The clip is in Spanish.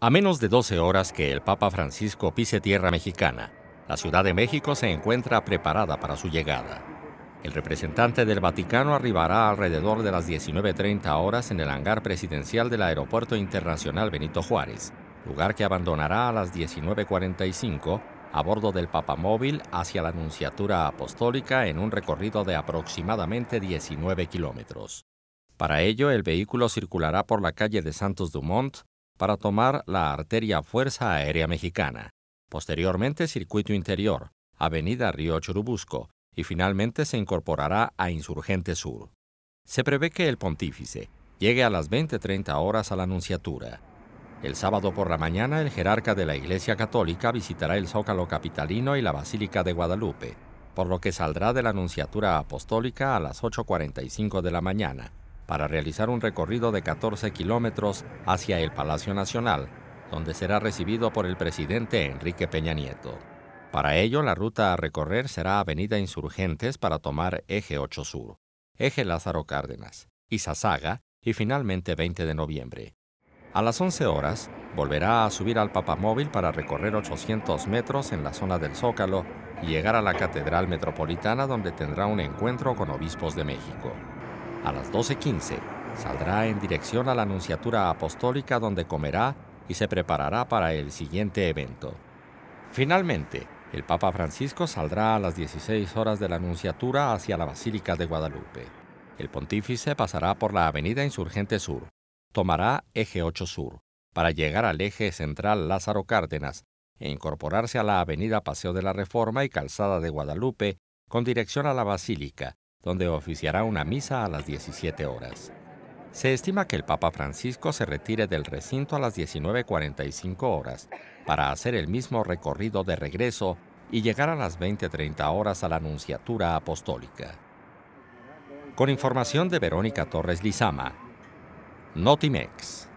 A menos de 12 horas que el Papa Francisco pise tierra mexicana, la Ciudad de México se encuentra preparada para su llegada. El representante del Vaticano arribará alrededor de las 19.30 horas en el hangar presidencial del Aeropuerto Internacional Benito Juárez, lugar que abandonará a las 19.45 a bordo del Papamóvil hacia la Anunciatura Apostólica en un recorrido de aproximadamente 19 kilómetros. Para ello, el vehículo circulará por la calle de Santos Dumont, para tomar la arteria Fuerza Aérea Mexicana, posteriormente Circuito Interior, Avenida Río Churubusco, y finalmente se incorporará a Insurgente Sur. Se prevé que el pontífice llegue a las 20.30 horas a la anunciatura. El sábado por la mañana, el jerarca de la Iglesia Católica visitará el Zócalo Capitalino y la Basílica de Guadalupe, por lo que saldrá de la anunciatura Apostólica a las 8.45 de la mañana, para realizar un recorrido de 14 kilómetros hacia el Palacio Nacional, donde será recibido por el presidente Enrique Peña Nieto. Para ello, la ruta a recorrer será Avenida Insurgentes para tomar Eje 8 Sur, Eje Lázaro Cárdenas, Izazaga y finalmente 20 de noviembre. A las 11 horas, volverá a subir al Papamóvil para recorrer 800 metros en la zona del Zócalo y llegar a la Catedral Metropolitana donde tendrá un encuentro con obispos de México. A las 12.15 saldrá en dirección a la Anunciatura Apostólica donde comerá y se preparará para el siguiente evento. Finalmente, el Papa Francisco saldrá a las 16 horas de la Anunciatura hacia la Basílica de Guadalupe. El pontífice pasará por la Avenida Insurgente Sur, tomará Eje 8 Sur, para llegar al Eje Central Lázaro Cárdenas e incorporarse a la Avenida Paseo de la Reforma y Calzada de Guadalupe con dirección a la Basílica, donde oficiará una misa a las 17 horas. Se estima que el Papa Francisco se retire del recinto a las 19.45 horas para hacer el mismo recorrido de regreso y llegar a las 20.30 horas a la Anunciatura Apostólica. Con información de Verónica Torres Lizama, Notimex.